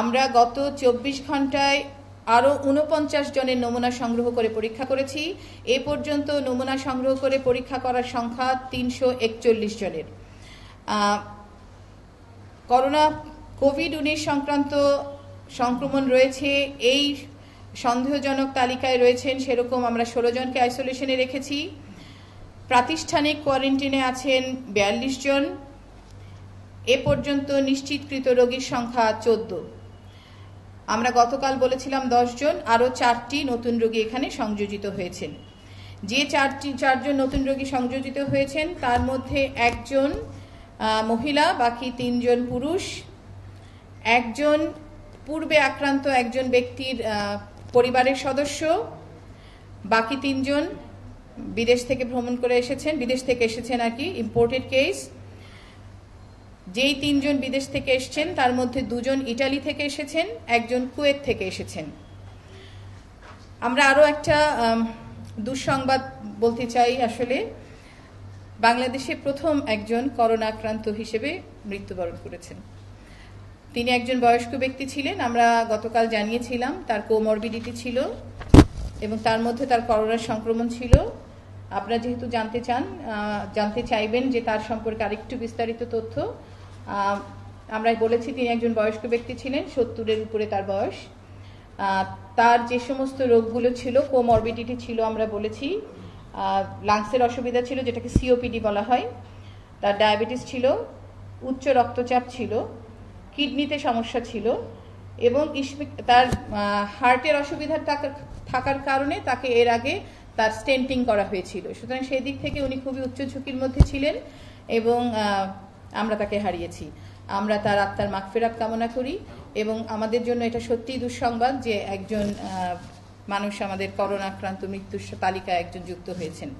আমরা গত চব্বিশ ঘন্টায় আরও উনপঞ্চাশ জনের নমুনা সংগ্রহ করে পরীক্ষা করেছি এ পর্যন্ত নমুনা সংগ্রহ করে পরীক্ষা করার সংখ্যা তিনশো একচল্লিশ জনের করোনা কোভিড উনিশ সংক্রান্ত সংক্রমণ রয়েছে এই সন্দেহজনক তালিকায় রয়েছেন সেরকম আমরা ষোলো জনকে আইসোলেশনে রেখেছি প্রাতিষ্ঠানিক কোয়ারেন্টিনে আছেন বিয়াল্লিশ জন এ পর্যন্ত নিশ্চিতকৃত রোগীর সংখ্যা চোদ্দ আমরা গতকাল বলেছিলাম দশজন আরও চারটি নতুন রোগী এখানে সংযোজিত হয়েছেন যে চারটি চারজন নতুন রোগী সংযোজিত হয়েছেন তার মধ্যে একজন মহিলা বাকি তিনজন পুরুষ একজন পূর্বে আক্রান্ত একজন ব্যক্তির পরিবারের সদস্য বাকি তিনজন বিদেশ থেকে ভ্রমণ করে এসেছেন বিদেশ থেকে এসেছেন আর কি ইম্পোর্টেড কেস যেই তিনজন বিদেশ থেকে এসছেন তার মধ্যে দুজন ইটালি থেকে এসেছেন একজন কুয়েত থেকে এসেছেন আমরা আরও একটা দুঃসংবাদ বলতে চাই আসলে বাংলাদেশে প্রথম একজন করোনা আক্রান্ত হিসেবে মৃত্যুবরণ করেছেন তিনি একজন বয়স্ক ব্যক্তি ছিলেন আমরা গতকাল জানিয়েছিলাম তার কোমরবিডিটি ছিল এবং তার মধ্যে তার করোনার সংক্রমণ ছিল আপনারা যেহেতু জানতে চান জানতে চাইবেন যে তার সম্পর্কে আরেকটু বিস্তারিত তথ্য আমরা বলেছি তিনি একজন বয়স্ক ব্যক্তি ছিলেন সত্তরের উপরে তার বয়স তার যে সমস্ত রোগগুলো ছিল কোমরবিডিটি ছিল আমরা বলেছি লাংসের অসুবিধা ছিল যেটাকে সিওপিডি বলা হয় তার ডায়াবেটিস ছিল উচ্চ রক্তচাপ ছিল কিডনিতে সমস্যা ছিল এবং তার হার্টের অসুবিধা থাকার কারণে তাকে এর আগে তার স্টেন্টিং করা হয়েছিল সুতরাং সেই দিক থেকে উনি খুবই উচ্চ ঝুঁকির মধ্যে ছিলেন এবং আমরা তাকে হারিয়েছি আমরা তার আত্মার মাগফেরাত কামনা করি এবং আমাদের জন্য এটা সত্যিই দুঃসংবাদ যে একজন মানুষ আমাদের করোনা আক্রান্ত মৃত্যুর তালিকায় একজন যুক্ত হয়েছেন